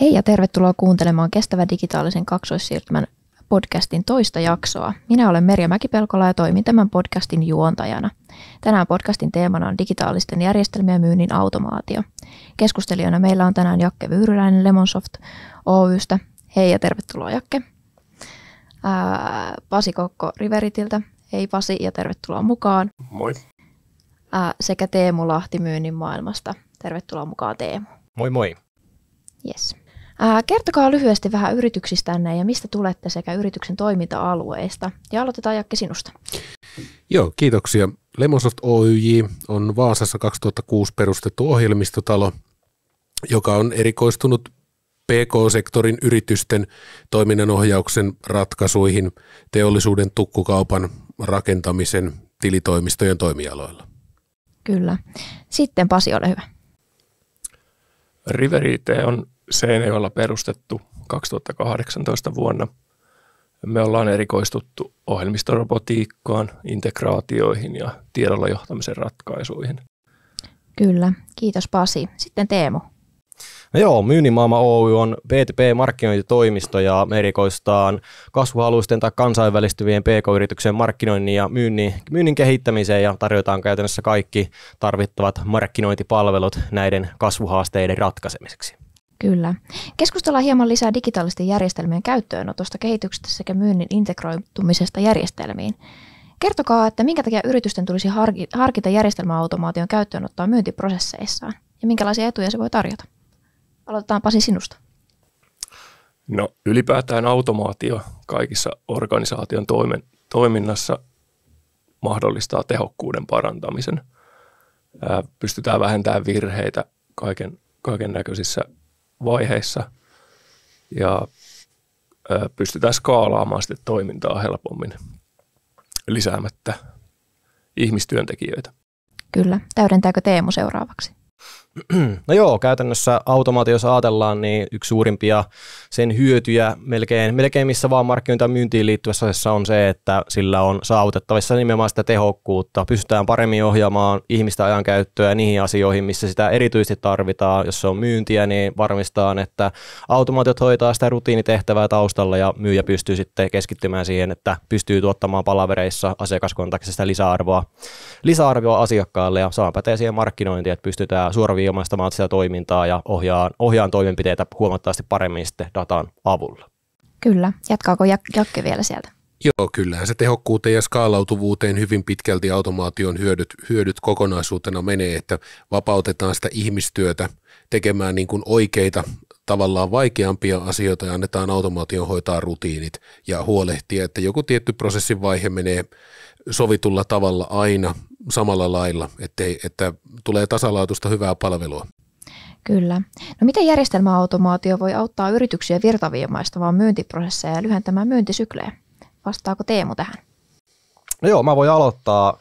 Hei ja tervetuloa kuuntelemaan Kestävä digitaalisen kaksoissiirtymän podcastin toista jaksoa. Minä olen Merja Mäkipelkola ja toimin tämän podcastin juontajana. Tänään podcastin teemana on digitaalisten järjestelmien myynnin automaatio. Keskustelijana meillä on tänään Jakke Vyyryläinen Lemonsoft Oystä. Hei ja tervetuloa Jakke. Ää, Pasi Kokko Riveritiltä. Hei Pasi ja tervetuloa mukaan. Moi. Ää, sekä Teemu Lahti myynnin maailmasta. Tervetuloa mukaan Teemu. Moi moi. Yes. Ää, kertokaa lyhyesti vähän yrityksistänne ja mistä tulette sekä yrityksen toiminta-alueista. Ja aloitetaan Jakke sinusta. Joo, kiitoksia. Lemosoft Oyj on Vaasassa 2006 perustettu ohjelmistotalo, joka on erikoistunut PK-sektorin yritysten toiminnanohjauksen ratkaisuihin teollisuuden tukkukaupan rakentamisen tilitoimistojen toimialoilla. Kyllä. Sitten Pasi, ole hyvä. River IT on Seinäjoella perustettu 2018 vuonna. Me ollaan erikoistuttu ohjelmistorobotiikkaan, integraatioihin ja tiedolla johtamisen ratkaisuihin. Kyllä, kiitos Pasi. Sitten Teemu. No joo, Myynimaailma Oy on B2B-markkinointitoimisto ja me erikoistaan kasvuhaluisten tai kansainvälistyvien pk yrityksen markkinoinnin ja myynnin, myynnin kehittämiseen ja tarjotaan käytännössä kaikki tarvittavat markkinointipalvelut näiden kasvuhaasteiden ratkaisemiseksi. Kyllä. Keskustellaan hieman lisää digitaalisten järjestelmien käyttöönotosta, kehityksestä sekä myynnin integroitumisesta järjestelmiin. Kertokaa, että minkä takia yritysten tulisi harkita järjestelmäautomaation käyttöönottoa myyntiprosesseissaan ja minkälaisia etuja se voi tarjota. Aloitetaan Pasi sinusta. No ylipäätään automaatio kaikissa organisaation toimen, toiminnassa mahdollistaa tehokkuuden parantamisen. pystytään vähentämään virheitä kaiken, kaiken näköisissä vaiheissa ja pystytään skaalaamaan sitten toimintaa helpommin lisäämättä ihmistyöntekijöitä. Kyllä. Täydentääkö Teemu seuraavaksi? No joo, käytännössä automaatio, jos ajatellaan, niin yksi suurimpia sen hyötyjä melkein, melkein missä vaan markkinointi ja myyntiin liittyvässä asiassa on se, että sillä on saavutettavissa nimenomaan sitä tehokkuutta. Pystytään paremmin ohjaamaan ihmistä käyttöä niihin asioihin, missä sitä erityisesti tarvitaan. Jos se on myyntiä, niin varmistaan, että automaatiot hoitaa sitä rutiinitehtävää taustalla ja myyjä pystyy sitten keskittymään siihen, että pystyy tuottamaan palavereissa asiakaskontaktista lisäarvoa, lisäarvoa asiakkaalle ja sama pätee siihen markkinointiin, että pystytään suoraan kävi omastamaan sitä toimintaa ja ohjaan, ohjaan toimenpiteitä huomattavasti paremmin sitten datan avulla. Kyllä. Jatkaako Jak- Jakke vielä sieltä? Joo, kyllähän se tehokkuuteen ja skaalautuvuuteen hyvin pitkälti automaation hyödyt, hyödyt kokonaisuutena menee, että vapautetaan sitä ihmistyötä tekemään niin kuin oikeita, tavallaan vaikeampia asioita ja annetaan automaation hoitaa rutiinit ja huolehtia, että joku tietty prosessin vaihe menee sovitulla tavalla aina samalla lailla, ettei, että tulee tasalaatuista hyvää palvelua. Kyllä. No miten järjestelmäautomaatio voi auttaa yrityksiä virtaviimaistamaan myyntiprosesseja ja lyhentämään myyntisyklejä? Vastaako Teemu tähän? No joo, mä voin aloittaa.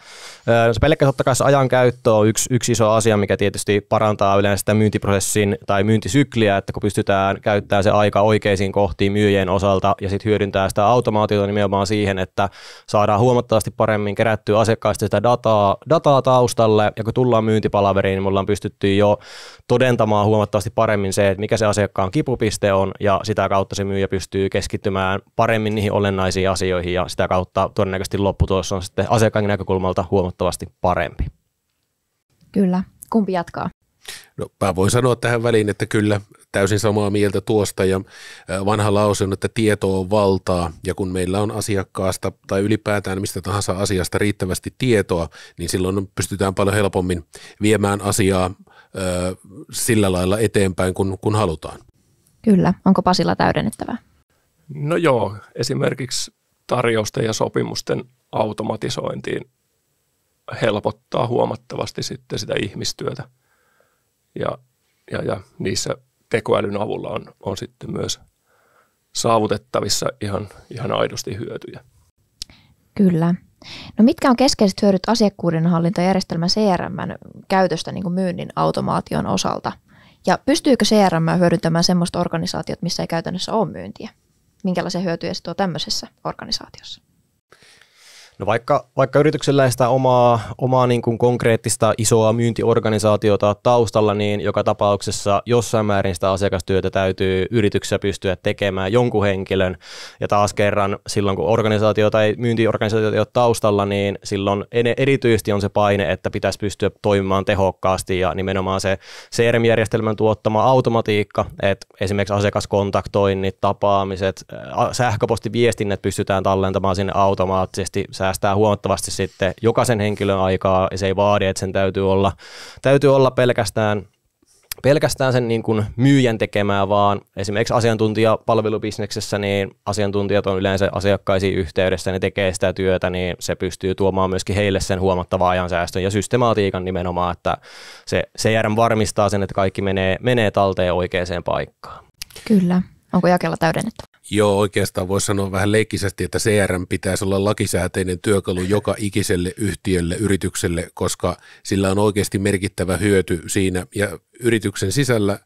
No se pelkkä totta kai se ajankäyttö on yksi, yksi iso asia, mikä tietysti parantaa yleensä sitä myyntiprosessin tai myyntisykliä, että kun pystytään käyttämään se aika oikeisiin kohtiin myyjien osalta ja sitten hyödyntää sitä automaatiota nimenomaan siihen, että saadaan huomattavasti paremmin kerättyä asiakkaista sitä dataa, dataa taustalle ja kun tullaan myyntipalaveriin, niin me ollaan pystytty jo todentamaan huomattavasti paremmin se, että mikä se asiakkaan kipupiste on ja sitä kautta se myyjä pystyy keskittymään paremmin niihin olennaisiin asioihin ja sitä kautta todennäköisesti lopputulos tulos on sitten asiakkaan näkökulmalta huomattavasti parempi. Kyllä. Kumpi jatkaa? No, mä voin sanoa tähän väliin, että kyllä täysin samaa mieltä tuosta ja vanha lause on, että tieto on valtaa ja kun meillä on asiakkaasta tai ylipäätään mistä tahansa asiasta riittävästi tietoa, niin silloin pystytään paljon helpommin viemään asiaa ö, sillä lailla eteenpäin, kun, kun halutaan. Kyllä. Onko Pasilla täydennettävää? No joo, esimerkiksi tarjousten ja sopimusten automatisointiin helpottaa huomattavasti sitten sitä ihmistyötä. Ja, ja, ja niissä tekoälyn avulla on, on sitten myös saavutettavissa ihan, ihan aidosti hyötyjä. Kyllä. No mitkä on keskeiset hyödyt asiakkuudenhallintajärjestelmä CRMn käytöstä niin kuin myynnin automaation osalta? Ja pystyykö CRM hyödyntämään sellaista organisaatiot, missä ei käytännössä ole myyntiä? Minkälaisia hyötyjä se tuo tämmöisessä organisaatiossa? No vaikka, vaikka yrityksellä ei sitä omaa, omaa niin kuin konkreettista isoa myyntiorganisaatiota taustalla, niin joka tapauksessa jossain määrin sitä asiakastyötä täytyy yrityksessä pystyä tekemään jonkun henkilön. Ja taas kerran silloin, kun organisaatio tai myyntiorganisaatio ei ole taustalla, niin silloin erityisesti on se paine, että pitäisi pystyä toimimaan tehokkaasti ja nimenomaan se CRM-järjestelmän tuottama automatiikka, että esimerkiksi asiakaskontaktoinnit, tapaamiset, sähköpostiviestinnät pystytään tallentamaan sinne automaattisesti säästää huomattavasti sitten jokaisen henkilön aikaa ja se ei vaadi, että sen täytyy olla, täytyy olla pelkästään pelkästään sen niin kuin myyjän tekemää, vaan esimerkiksi asiantuntijapalvelubisneksessä, niin asiantuntijat on yleensä asiakkaisiin yhteydessä, ne tekee sitä työtä, niin se pystyy tuomaan myöskin heille sen huomattavaa ajansäästön ja systematiikan nimenomaan, että se CRM varmistaa sen, että kaikki menee, menee talteen oikeaan paikkaan. Kyllä. Onko jakella täydennetty? Joo, oikeastaan voisi sanoa vähän leikkisesti, että CRM pitäisi olla lakisääteinen työkalu joka ikiselle yhtiölle, yritykselle, koska sillä on oikeasti merkittävä hyöty siinä. Ja yrityksen sisällä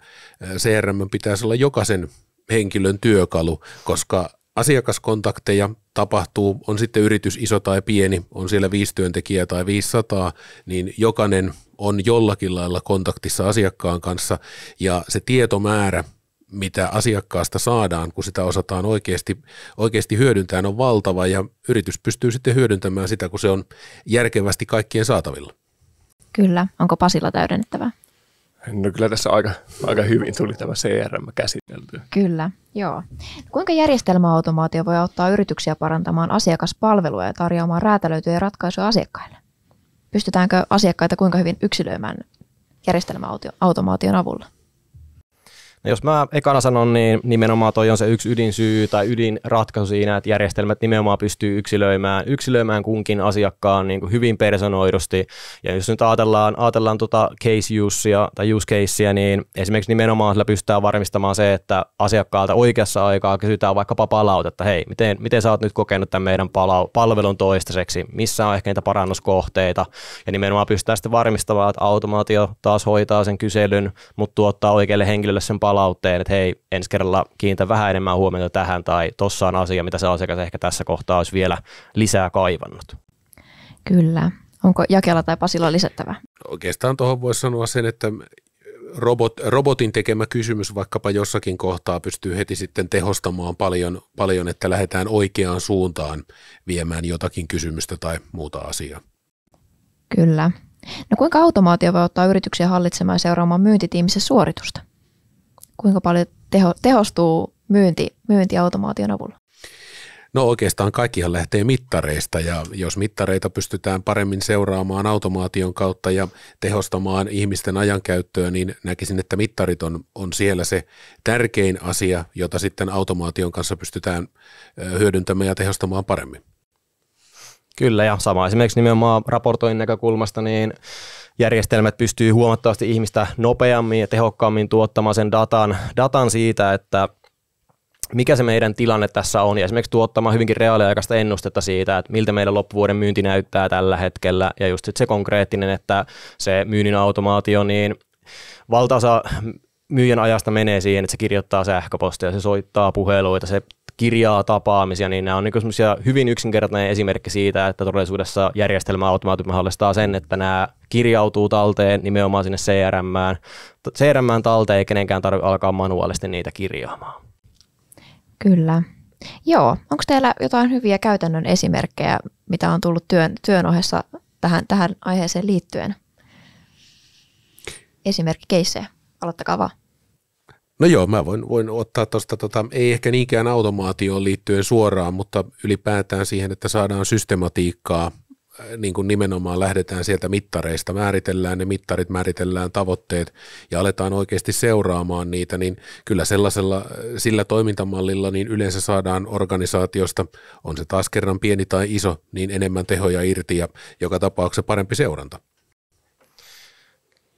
CRM pitäisi olla jokaisen henkilön työkalu, koska asiakaskontakteja tapahtuu, on sitten yritys iso tai pieni, on siellä viisi työntekijää tai 500, niin jokainen on jollakin lailla kontaktissa asiakkaan kanssa ja se tietomäärä, mitä asiakkaasta saadaan, kun sitä osataan oikeasti, oikeasti hyödyntää, on valtava ja yritys pystyy sitten hyödyntämään sitä, kun se on järkevästi kaikkien saatavilla. Kyllä. Onko Pasilla täydennettävää? No kyllä tässä aika, aika hyvin tuli tämä CRM käsitelty. Kyllä, joo. Kuinka järjestelmäautomaatio voi auttaa yrityksiä parantamaan asiakaspalvelua ja tarjoamaan räätälöityjä ratkaisuja asiakkaille? Pystytäänkö asiakkaita kuinka hyvin yksilöimään järjestelmäautomaation avulla? No jos mä ekana sanon, niin nimenomaan toi on se yksi ydinsyy tai ydinratkaisu siinä, että järjestelmät nimenomaan pystyy yksilöimään, yksilöimään kunkin asiakkaan niin kuin hyvin personoidusti. Ja jos nyt ajatellaan, ajatellaan tuota case usea tai use casea, niin esimerkiksi nimenomaan sillä pystytään varmistamaan se, että asiakkaalta oikeassa aikaa kysytään vaikkapa palautetta, hei, miten, miten sä oot nyt kokenut tämän meidän palvelun toistaiseksi, missä on ehkä niitä parannuskohteita, ja nimenomaan pystytään sitten varmistamaan, että automaatio taas hoitaa sen kyselyn, mutta tuottaa oikealle henkilölle sen palvelun palautteen, että hei, ensi kerralla kiinnitä vähän enemmän huomiota tähän tai tuossa on asia, mitä se asiakas ehkä tässä kohtaa olisi vielä lisää kaivannut. Kyllä. Onko Jakela tai Pasilla lisättävä? Oikeastaan tuohon voisi sanoa sen, että robot, robotin tekemä kysymys vaikkapa jossakin kohtaa pystyy heti sitten tehostamaan paljon, paljon, että lähdetään oikeaan suuntaan viemään jotakin kysymystä tai muuta asiaa. Kyllä. No kuinka automaatio voi ottaa yrityksiä hallitsemaan ja seuraamaan myyntitiimissä suoritusta? kuinka paljon teho, tehostuu myynti, myynti automaation avulla? No oikeastaan kaikkihan lähtee mittareista ja jos mittareita pystytään paremmin seuraamaan automaation kautta ja tehostamaan ihmisten ajankäyttöä, niin näkisin, että mittarit on, on siellä se tärkein asia, jota sitten automaation kanssa pystytään hyödyntämään ja tehostamaan paremmin. Kyllä ja sama esimerkiksi nimenomaan raportoinnin näkökulmasta, niin järjestelmät pystyy huomattavasti ihmistä nopeammin ja tehokkaammin tuottamaan sen datan, datan siitä, että mikä se meidän tilanne tässä on ja esimerkiksi tuottamaan hyvinkin reaaliaikaista ennustetta siitä, että miltä meidän loppuvuoden myynti näyttää tällä hetkellä ja just sit se konkreettinen, että se myynnin automaatio, niin valtaosa myyjän ajasta menee siihen, että se kirjoittaa sähköpostia, se soittaa puheluita, se kirjaa tapaamisia, niin nämä on niin semmoisia hyvin yksinkertainen esimerkki siitä, että todellisuudessa järjestelmä automaatio mahdollistaa sen, että nämä kirjautuu talteen nimenomaan sinne CRMään. CRM talteen ei kenenkään tarvitse alkaa manuaalisesti niitä kirjaamaan. Kyllä. Joo. Onko teillä jotain hyviä käytännön esimerkkejä, mitä on tullut työn, työn ohessa tähän, tähän aiheeseen liittyen? Esimerkki keissejä. Aloittakaa vaan. No joo, mä voin, voin ottaa tuosta, tota, ei ehkä niinkään automaatioon liittyen suoraan, mutta ylipäätään siihen, että saadaan systematiikkaa, äh, niin kuin nimenomaan lähdetään sieltä mittareista, määritellään ne mittarit, määritellään tavoitteet ja aletaan oikeasti seuraamaan niitä, niin kyllä sellaisella, äh, sillä toimintamallilla niin yleensä saadaan organisaatiosta, on se taas kerran pieni tai iso, niin enemmän tehoja irti ja joka tapauksessa parempi seuranta.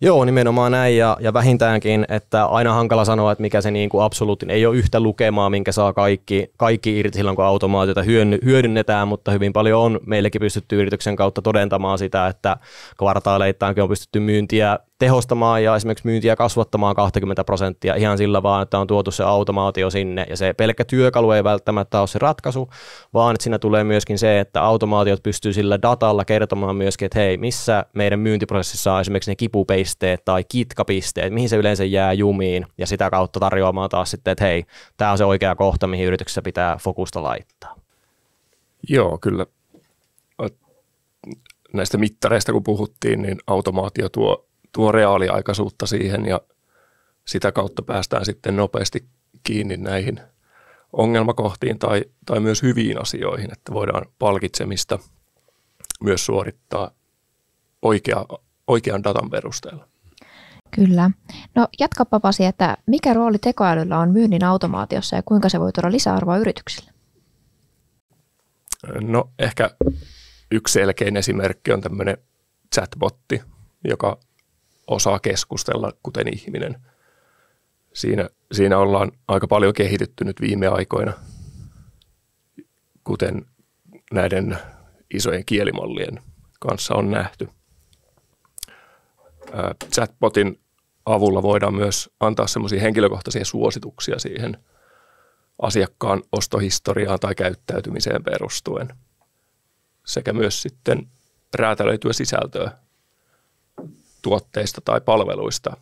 Joo, nimenomaan näin ja, ja vähintäänkin, että aina hankala sanoa, että mikä se niin kuin absoluutin, ei ole yhtä lukemaa, minkä saa kaikki, kaikki irti silloin, kun automaatiota hyödynnetään, mutta hyvin paljon on meillekin pystytty yrityksen kautta todentamaan sitä, että kvartaaleittainkin on pystytty myyntiä tehostamaan ja esimerkiksi myyntiä kasvattamaan 20 prosenttia ihan sillä vaan, että on tuotu se automaatio sinne ja se pelkkä työkalu ei välttämättä ole se ratkaisu, vaan että siinä tulee myöskin se, että automaatiot pystyy sillä datalla kertomaan myöskin, että hei, missä meidän myyntiprosessissa on esimerkiksi ne kipupisteet tai kitkapisteet, mihin se yleensä jää jumiin ja sitä kautta tarjoamaan taas sitten, että hei, tämä on se oikea kohta, mihin yrityksessä pitää fokusta laittaa. Joo, kyllä. Näistä mittareista kun puhuttiin, niin automaatio tuo tuo reaaliaikaisuutta siihen ja sitä kautta päästään sitten nopeasti kiinni näihin ongelmakohtiin tai, tai myös hyviin asioihin, että voidaan palkitsemista myös suorittaa oikea, oikean datan perusteella. Kyllä. No jatkapa Pasi, että mikä rooli tekoälyllä on myynnin automaatiossa ja kuinka se voi tuoda lisäarvoa yrityksille? No ehkä yksi selkein esimerkki on tämmöinen chatbotti, joka osaa keskustella kuten ihminen. Siinä, siinä ollaan aika paljon kehitytty nyt viime aikoina, kuten näiden isojen kielimallien kanssa on nähty. Chatbotin avulla voidaan myös antaa semmoisia henkilökohtaisia suosituksia siihen asiakkaan ostohistoriaan tai käyttäytymiseen perustuen sekä myös sitten räätälöityä sisältöä tuotteista tai palveluista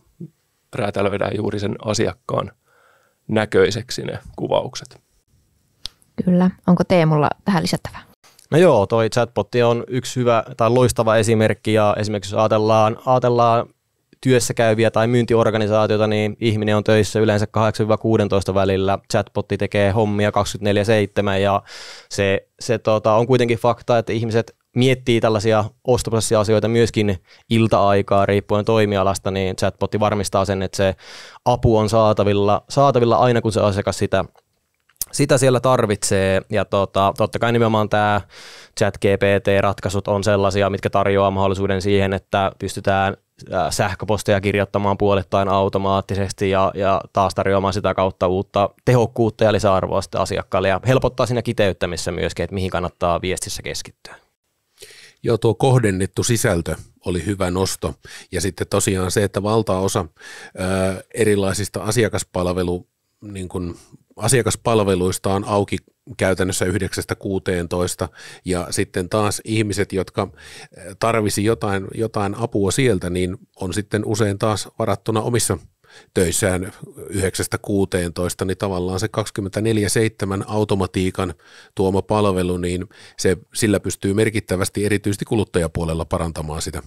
räätälöidään juuri sen asiakkaan näköiseksi ne kuvaukset. Kyllä. Onko Teemulla tähän lisättävää? No joo, toi chatbotti on yksi hyvä tai loistava esimerkki ja esimerkiksi jos ajatellaan, ajatellaan työssä käyviä tai myyntiorganisaatiota, niin ihminen on töissä yleensä 8-16 välillä. Chatbotti tekee hommia 24-7 ja se, se tota, on kuitenkin fakta, että ihmiset miettii tällaisia ostoprosessiasioita myöskin ilta-aikaa riippuen toimialasta, niin chatbotti varmistaa sen, että se apu on saatavilla, saatavilla aina kun se asiakas sitä, sitä siellä tarvitsee. Ja tota, totta kai nimenomaan tämä chat-GPT-ratkaisut on sellaisia, mitkä tarjoaa mahdollisuuden siihen, että pystytään sähköposteja kirjoittamaan puolittain automaattisesti ja, ja taas tarjoamaan sitä kautta uutta tehokkuutta ja lisäarvoa asiakkaalle ja helpottaa siinä kiteyttämissä myöskin, että mihin kannattaa viestissä keskittyä. Joo, tuo kohdennettu sisältö oli hyvä nosto. Ja sitten tosiaan se, että valtaosa ö, erilaisista asiakaspalvelu, niin kun, asiakaspalveluista on auki käytännössä 9-16 ja sitten taas ihmiset, jotka tarvisi jotain, jotain apua sieltä, niin on sitten usein taas varattuna omissa töissään 9-16, niin tavallaan se 24-7 automatiikan tuoma palvelu, niin se, sillä pystyy merkittävästi erityisesti kuluttajapuolella parantamaan sitä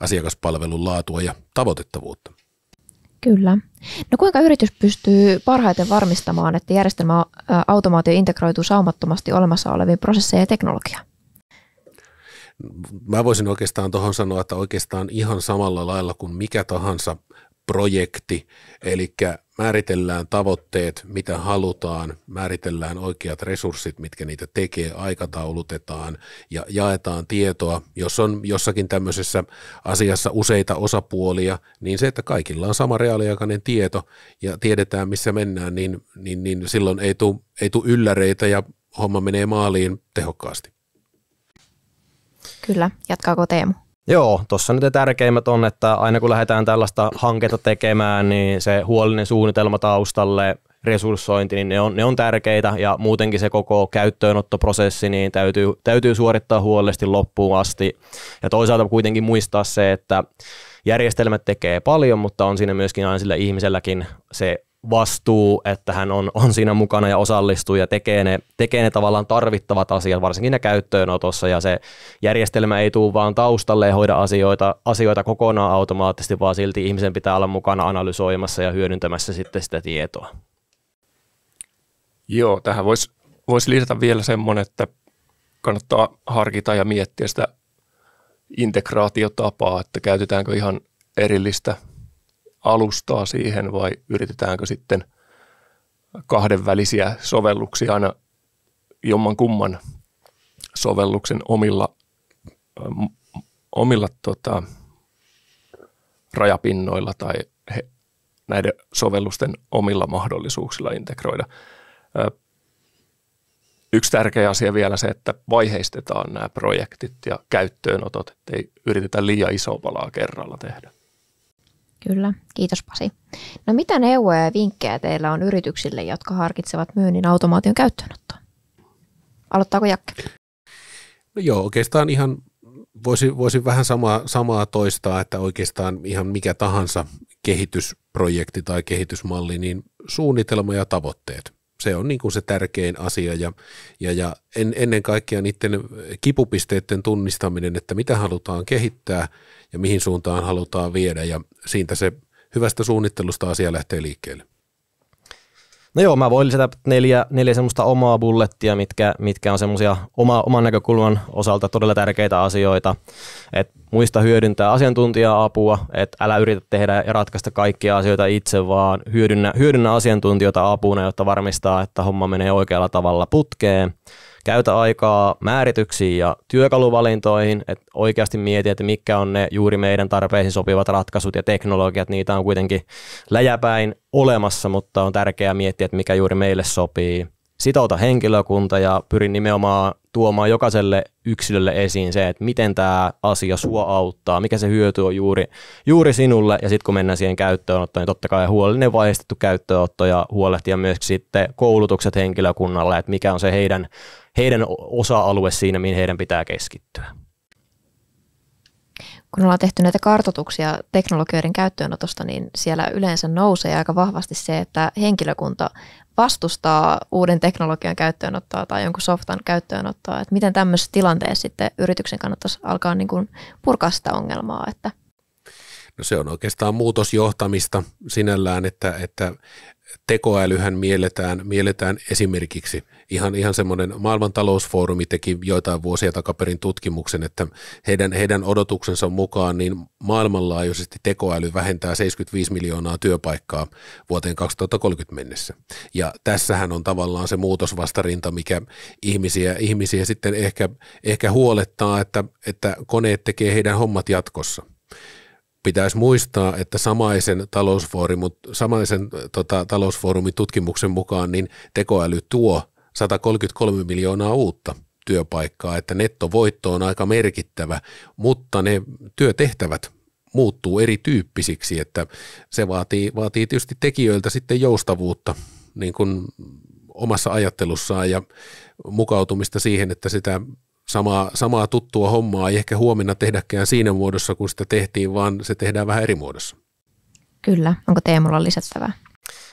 asiakaspalvelun laatua ja tavoitettavuutta. Kyllä. No kuinka yritys pystyy parhaiten varmistamaan, että järjestelmä automaatio integroituu saumattomasti olemassa oleviin prosesseihin ja teknologiaan? Mä voisin oikeastaan tuohon sanoa, että oikeastaan ihan samalla lailla kuin mikä tahansa projekti, eli määritellään tavoitteet, mitä halutaan, määritellään oikeat resurssit, mitkä niitä tekee, aikataulutetaan ja jaetaan tietoa. Jos on jossakin tämmöisessä asiassa useita osapuolia, niin se, että kaikilla on sama reaaliaikainen tieto ja tiedetään, missä mennään, niin, niin, niin silloin ei tule ei tuu ylläreitä ja homma menee maaliin tehokkaasti. Kyllä. Jatkaako Teemu? Joo, tuossa nyt tärkeimmät on, että aina kun lähdetään tällaista hanketta tekemään, niin se huolinen suunnitelma taustalle, resurssointi, niin ne on, ne on tärkeitä ja muutenkin se koko käyttöönottoprosessi niin täytyy, täytyy suorittaa huolellisesti loppuun asti. Ja toisaalta kuitenkin muistaa se, että järjestelmät tekee paljon, mutta on siinä myöskin aina sillä ihmiselläkin se vastuu, että hän on, on siinä mukana ja osallistuu ja tekee ne, tekee ne tavallaan tarvittavat asiat, varsinkin ne käyttöönotossa ja se järjestelmä ei tule vaan taustalle ja hoida asioita, asioita kokonaan automaattisesti, vaan silti ihmisen pitää olla mukana analysoimassa ja hyödyntämässä sitten sitä tietoa. Joo, tähän voisi vois lisätä vielä semmoinen, että kannattaa harkita ja miettiä sitä integraatiotapaa, että käytetäänkö ihan erillistä alustaa siihen vai yritetäänkö sitten kahdenvälisiä sovelluksia aina jomman kumman sovelluksen omilla, ähm, omilla tota, rajapinnoilla tai he, näiden sovellusten omilla mahdollisuuksilla integroida. Äh, yksi tärkeä asia vielä se, että vaiheistetaan nämä projektit ja käyttöönotot, ettei yritetä liian isoa palaa kerralla tehdä. Kyllä, kiitos Pasi. No mitä neuvoja ja vinkkejä teillä on yrityksille, jotka harkitsevat myynnin automaation käyttöönottoa? Aloittaako Jakke? No joo, oikeastaan ihan voisin, voisin vähän samaa, samaa toistaa, että oikeastaan ihan mikä tahansa kehitysprojekti tai kehitysmalli, niin suunnitelma ja tavoitteet se on niin kuin se tärkein asia ja, ja, ja en, ennen kaikkea niiden kipupisteiden tunnistaminen, että mitä halutaan kehittää ja mihin suuntaan halutaan viedä ja siitä se hyvästä suunnittelusta asia lähtee liikkeelle. No joo, mä voin lisätä neljä, neljä semmoista omaa bullettia, mitkä, mitkä on semmoisia oma, oman näkökulman osalta todella tärkeitä asioita. Et muista hyödyntää asiantuntija-apua, että älä yritä tehdä ja ratkaista kaikkia asioita itse, vaan hyödynnä, hyödynnä asiantuntijoita apuna, jotta varmistaa, että homma menee oikealla tavalla putkeen käytä aikaa määrityksiin ja työkaluvalintoihin, että oikeasti mieti, että mitkä on ne juuri meidän tarpeisiin sopivat ratkaisut ja teknologiat, niitä on kuitenkin läjäpäin olemassa, mutta on tärkeää miettiä, että mikä juuri meille sopii. Sitouta henkilökunta ja pyrin nimenomaan tuomaan jokaiselle yksilölle esiin se, että miten tämä asia sua auttaa, mikä se hyöty on juuri, juuri sinulle, ja sitten kun mennään siihen käyttöönottoon, niin totta kai huolellinen vaiheistettu käyttöönotto ja huolehtia myös sitten koulutukset henkilökunnalle, että mikä on se heidän heidän osa-alue siinä, mihin heidän pitää keskittyä. Kun ollaan tehty näitä kartotuksia teknologioiden käyttöönotosta, niin siellä yleensä nousee aika vahvasti se, että henkilökunta vastustaa uuden teknologian käyttöönottoa tai jonkun softan käyttöönottoa. Että miten tämmöisessä tilanteessa sitten yrityksen kannattaisi alkaa niin kuin purkaa sitä ongelmaa, että No se on oikeastaan muutosjohtamista sinällään, että, että tekoälyhän mielletään, mielletään esimerkiksi ihan, ihan semmoinen maailman talousfoorumi teki joitain vuosia takaperin tutkimuksen, että heidän, heidän odotuksensa mukaan niin maailmanlaajuisesti tekoäly vähentää 75 miljoonaa työpaikkaa vuoteen 2030 mennessä. Ja tässähän on tavallaan se muutosvastarinta, mikä ihmisiä, ihmisiä sitten ehkä, ehkä huolettaa, että, että koneet tekee heidän hommat jatkossa pitäisi muistaa, että samaisen talousfoorumin, samaisen äh, tota, talousfoorumin tutkimuksen mukaan niin tekoäly tuo 133 miljoonaa uutta työpaikkaa, että nettovoitto on aika merkittävä, mutta ne työtehtävät muuttuu erityyppisiksi, että se vaatii, vaatii tietysti tekijöiltä sitten joustavuutta niin kuin omassa ajattelussaan ja mukautumista siihen, että sitä samaa, samaa tuttua hommaa ei ehkä huomenna tehdäkään siinä muodossa, kun sitä tehtiin, vaan se tehdään vähän eri muodossa. Kyllä. Onko Teemulla lisättävää?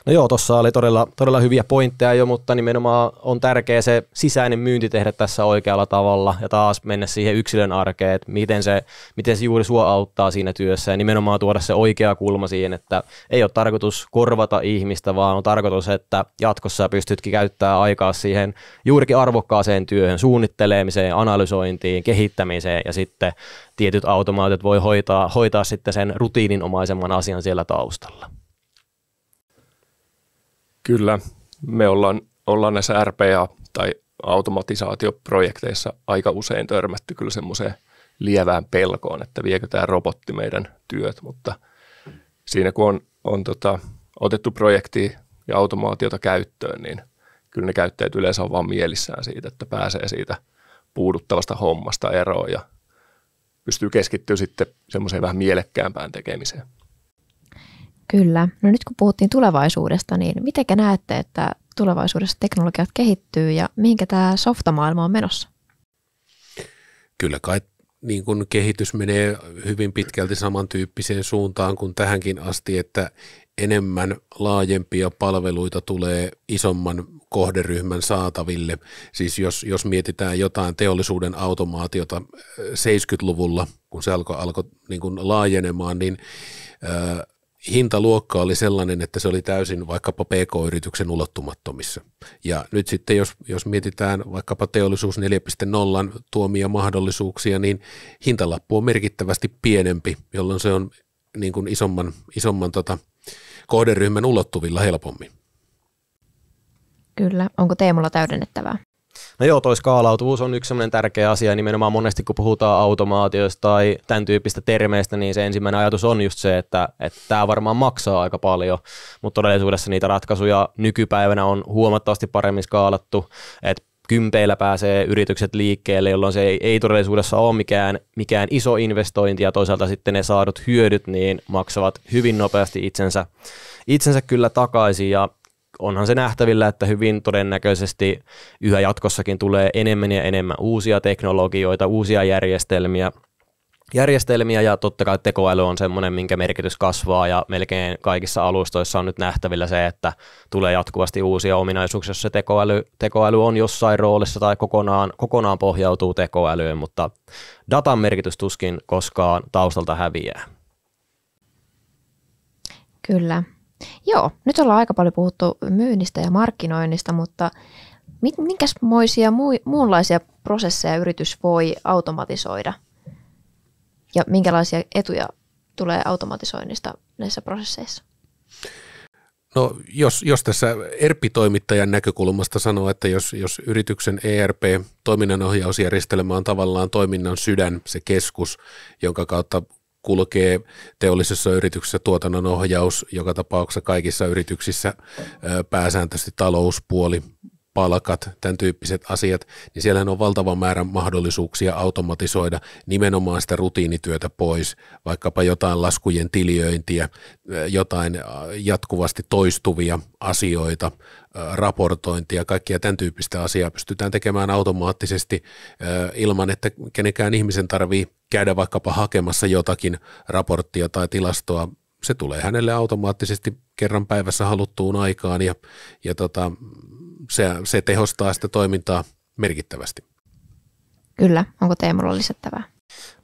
No joo, tuossa oli todella, todella hyviä pointteja jo, mutta nimenomaan on tärkeä se sisäinen myynti tehdä tässä oikealla tavalla ja taas mennä siihen yksilön arkeen, että miten se, miten se juuri sua auttaa siinä työssä ja nimenomaan tuoda se oikea kulma siihen, että ei ole tarkoitus korvata ihmistä, vaan on tarkoitus, että jatkossa pystytkin käyttämään aikaa siihen juurikin arvokkaaseen työhön, suunnittelemiseen, analysointiin, kehittämiseen ja sitten tietyt automaatit voi hoitaa, hoitaa sitten sen rutiininomaisemman asian siellä taustalla. Kyllä, me ollaan, ollaan näissä RPA- tai automatisaatioprojekteissa aika usein törmätty kyllä semmoiseen lievään pelkoon, että viekö tämä robotti meidän työt, mutta siinä kun on, on tota, otettu projekti ja automaatiota käyttöön, niin kyllä ne käyttäjät yleensä on vaan mielissään siitä, että pääsee siitä puuduttavasta hommasta eroon ja pystyy keskittyä sitten semmoiseen vähän mielekkäämpään tekemiseen. Kyllä. No nyt kun puhuttiin tulevaisuudesta, niin miten näette, että tulevaisuudessa teknologiat kehittyy ja mihinkä tämä softamaailma on menossa? Kyllä kai niin kun kehitys menee hyvin pitkälti samantyyppiseen suuntaan kuin tähänkin asti, että enemmän laajempia palveluita tulee isomman kohderyhmän saataville. Siis jos, jos mietitään jotain teollisuuden automaatiota 70-luvulla, eh, kun se alkoi alko, niin kun laajenemaan, niin äh, hintaluokka oli sellainen, että se oli täysin vaikkapa PK-yrityksen ulottumattomissa. Ja nyt sitten, jos, jos mietitään vaikkapa teollisuus 4.0 tuomia mahdollisuuksia, niin hintalappu on merkittävästi pienempi, jolloin se on niin kuin isomman, isomman tota, kohderyhmän ulottuvilla helpommin. Kyllä. Onko Teemulla täydennettävää? No joo, toi skaalautuvuus on yksi sellainen tärkeä asia, nimenomaan monesti kun puhutaan automaatioista tai tämän tyyppistä termeistä, niin se ensimmäinen ajatus on just se, että tämä varmaan maksaa aika paljon, mutta todellisuudessa niitä ratkaisuja nykypäivänä on huomattavasti paremmin skaalattu, että kympeillä pääsee yritykset liikkeelle, jolloin se ei, ei todellisuudessa ole mikään, mikään iso investointi ja toisaalta sitten ne saadut hyödyt niin maksavat hyvin nopeasti itsensä, itsensä kyllä takaisin ja onhan se nähtävillä, että hyvin todennäköisesti yhä jatkossakin tulee enemmän ja enemmän uusia teknologioita, uusia järjestelmiä, järjestelmiä ja totta kai tekoäly on semmoinen, minkä merkitys kasvaa ja melkein kaikissa alustoissa on nyt nähtävillä se, että tulee jatkuvasti uusia ominaisuuksia, jos se tekoäly, tekoäly on jossain roolissa tai kokonaan, kokonaan pohjautuu tekoälyyn, mutta datan merkitys tuskin koskaan taustalta häviää. Kyllä. Joo, nyt ollaan aika paljon puhuttu myynnistä ja markkinoinnista, mutta minkäsmoisia muunlaisia prosesseja yritys voi automatisoida? Ja minkälaisia etuja tulee automatisoinnista näissä prosesseissa? No jos, jos tässä ERP-toimittajan näkökulmasta sanoo, että jos, jos yrityksen ERP, toiminnanohjausjärjestelmä on tavallaan toiminnan sydän, se keskus, jonka kautta kulkee teollisessa yrityksessä tuotannon ohjaus, joka tapauksessa kaikissa yrityksissä pääsääntöisesti talouspuoli palkat, tämän tyyppiset asiat, niin siellähän on valtava määrä mahdollisuuksia automatisoida nimenomaan sitä rutiinityötä pois, vaikkapa jotain laskujen tiliöintiä, eh, jotain eh, jatkuvasti toistuvia asioita, eh, raportointia, kaikkia tämän tyyppistä asiaa pystytään tekemään automaattisesti ilman, että kenenkään ihmisen tarvii käydä vaikkapa hakemassa jotakin raporttia tai tilastoa se tulee hänelle automaattisesti kerran päivässä haluttuun aikaan ja, ja tota, se, se tehostaa sitä toimintaa merkittävästi. Kyllä, onko Teemulla lisättävää?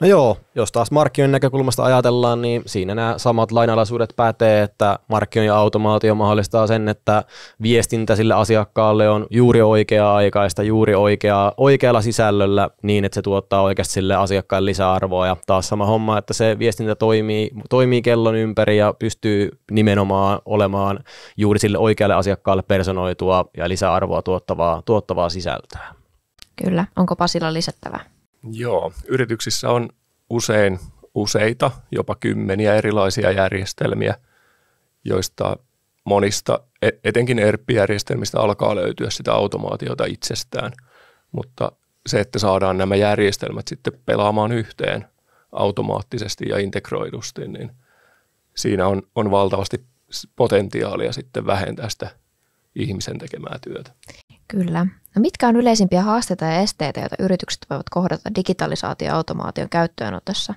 No joo, jos taas markkinoiden näkökulmasta ajatellaan, niin siinä nämä samat lainalaisuudet pätee, että markkinoiden automaatio mahdollistaa sen, että viestintä sille asiakkaalle on juuri oikea-aikaista, juuri oikeaa, oikealla sisällöllä niin, että se tuottaa oikeasti sille asiakkaalle lisäarvoa. Ja taas sama homma, että se viestintä toimii, toimii kellon ympäri ja pystyy nimenomaan olemaan juuri sille oikealle asiakkaalle personoitua ja lisäarvoa tuottavaa, tuottavaa sisältöä. Kyllä, onko Pasilla lisättävää? Joo, yrityksissä on usein useita, jopa kymmeniä erilaisia järjestelmiä, joista monista, e, etenkin ERP-järjestelmistä alkaa löytyä sitä automaatiota itsestään, mutta se, että saadaan nämä järjestelmät sitten pelaamaan yhteen automaattisesti ja integroidusti, niin siinä on, on valtavasti potentiaalia sitten vähentää sitä ihmisen tekemää työtä. Kyllä. No mitkä on yleisimpiä haasteita ja esteitä, joita yritykset voivat kohdata digitalisaatio- ja automaation käyttöönotossa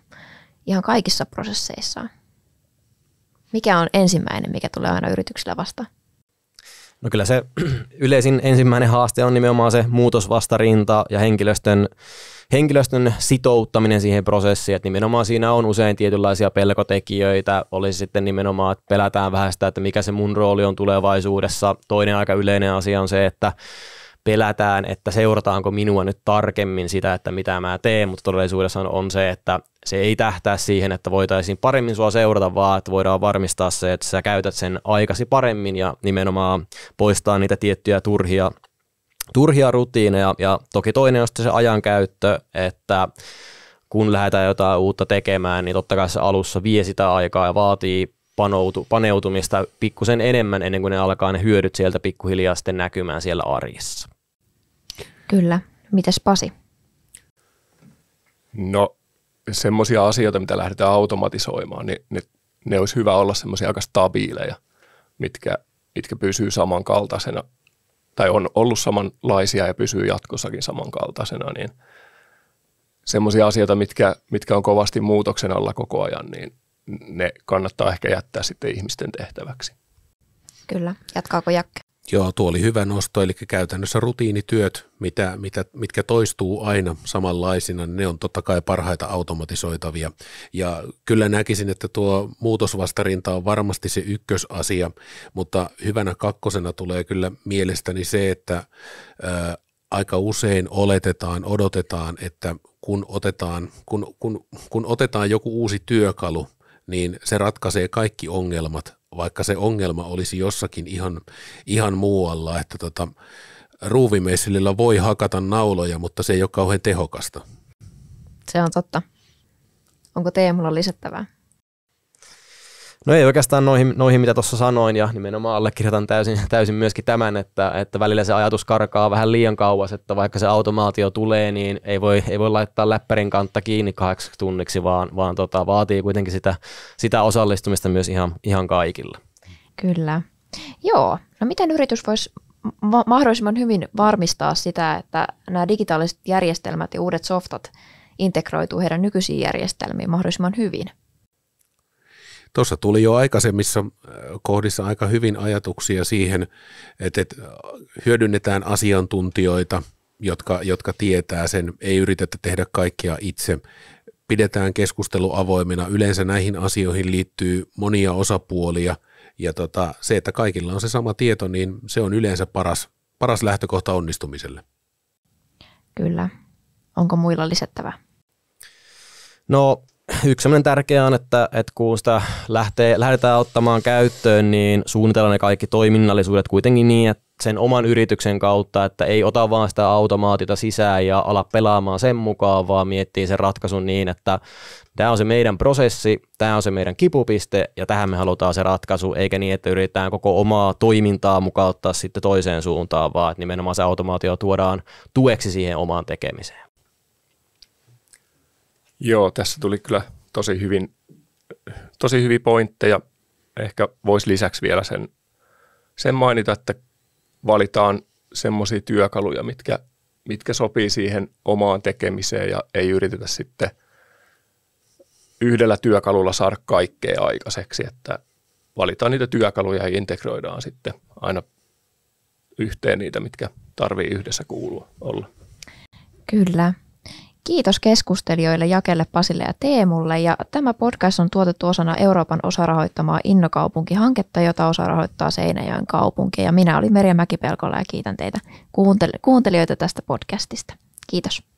ihan kaikissa prosesseissaan? Mikä on ensimmäinen, mikä tulee aina yrityksillä vastaan? No kyllä se yleisin ensimmäinen haaste on nimenomaan se muutosvastarinta ja henkilöstön, henkilöstön sitouttaminen siihen prosessiin. Että nimenomaan siinä on usein tietynlaisia pelkotekijöitä. Olisi sitten nimenomaan, että pelätään vähän sitä, että mikä se mun rooli on tulevaisuudessa. Toinen aika yleinen asia on se, että pelätään, että seurataanko minua nyt tarkemmin sitä, että mitä mä teen, mutta todellisuudessa on se, että se ei tähtää siihen, että voitaisiin paremmin sua seurata, vaan että voidaan varmistaa se, että sä käytät sen aikasi paremmin ja nimenomaan poistaa niitä tiettyjä turhia turhia rutiineja ja toki toinen on sitten se ajankäyttö, että kun lähdetään jotain uutta tekemään, niin totta kai se alussa vie sitä aikaa ja vaatii panoutu, paneutumista pikkusen enemmän ennen kuin ne alkaa ne hyödyt sieltä pikkuhiljaa sitten näkymään siellä arjessa. Kyllä. Mites Pasi? No, semmoisia asioita, mitä lähdetään automatisoimaan, niin ne, ne olisi hyvä olla semmoisia aika stabiileja, mitkä, mitkä pysyy samankaltaisena tai on ollut samanlaisia ja pysyy jatkossakin samankaltaisena, niin semmoisia asioita, mitkä, mitkä on kovasti muutoksen alla koko ajan, niin ne kannattaa ehkä jättää sitten ihmisten tehtäväksi. Kyllä. Jatkaako Jakke? Joo, tuo oli hyvä nosto, eli käytännössä rutiinityöt, mitä, mitä, mitkä toistuu aina samanlaisina, ne on totta kai parhaita automatisoitavia. Ja kyllä näkisin, että tuo muutosvastarinta on varmasti se ykkösasia, mutta hyvänä kakkosena tulee kyllä mielestäni se, että ää, aika usein oletetaan, odotetaan, että kun otetaan, kun, kun, kun otetaan joku uusi työkalu, niin se ratkaisee kaikki ongelmat vaikka se ongelma olisi jossakin ihan, ihan muualla, että tota, ruuvimeissilillä voi hakata nauloja, mutta se ei ole kauhean tehokasta. Se on totta. Onko Teemulla lisättävää? No ei oikeastaan noihin, noihin mitä tuossa sanoin ja nimenomaan allekirjoitan täysin, täysin myöskin tämän, että, että välillä se ajatus karkaa vähän liian kauas, että vaikka se automaatio tulee, niin ei voi, ei voi laittaa läppärin kantta kiinni kahdeksi tunniksi, vaan, vaan tota, vaatii kuitenkin sitä, sitä osallistumista myös ihan, ihan kaikilla. Kyllä. Joo. No miten yritys voisi ma- mahdollisimman hyvin varmistaa sitä, että nämä digitaaliset järjestelmät ja uudet softat integroituu heidän nykyisiin järjestelmiin mahdollisimman hyvin? Tuossa tuli jo aikaisemmissa äh, kohdissa aika hyvin ajatuksia siihen, että, että hyödynnetään asiantuntijoita, jotka, jotka tietää sen, ei yritetä tehdä kaikkea itse. Pidetään keskustelu avoimena. Yleensä näihin asioihin liittyy monia osapuolia ja tota, se, että kaikilla on se sama tieto, niin se on yleensä paras, paras lähtökohta onnistumiselle. Kyllä. Onko muilla lisättävää? No yksi tärkeä on, että, että kun sitä lähtee, lähdetään ottamaan käyttöön, niin suunnitellaan ne kaikki toiminnallisuudet kuitenkin niin, että sen oman yrityksen kautta, että ei ota vaan sitä automaatiota sisään ja ala pelaamaan sen mukaan, vaan miettii sen ratkaisun niin, että tämä on se meidän prosessi, tämä on se meidän kipupiste ja tähän me halutaan se ratkaisu, eikä niin, että yritetään koko omaa toimintaa mukauttaa sitten toiseen suuntaan, vaan että nimenomaan se automaatio tuodaan tueksi siihen omaan tekemiseen. Joo, tässä tuli kyllä tosi hyvin, tosi hyviä pointteja. Ehkä voisi lisäksi vielä sen, sen mainita, että valitaan semmoisia työkaluja, mitkä, mitkä sopii siihen omaan tekemiseen ja ei yritetä sitten yhdellä työkalulla saada kaikkea aikaiseksi, että valitaan niitä työkaluja ja integroidaan sitten aina yhteen niitä, mitkä tarvii yhdessä kuulua olla. Kyllä. Kiitos keskustelijoille Jakelle, Pasille ja Teemulle ja tämä podcast on tuotettu osana Euroopan osarahoittamaa Innokaupunki-hanketta, jota osarahoittaa Seinäjoen kaupunki ja minä olin Merja Mäkipelkola ja kiitän teitä kuuntelijoita tästä podcastista. Kiitos.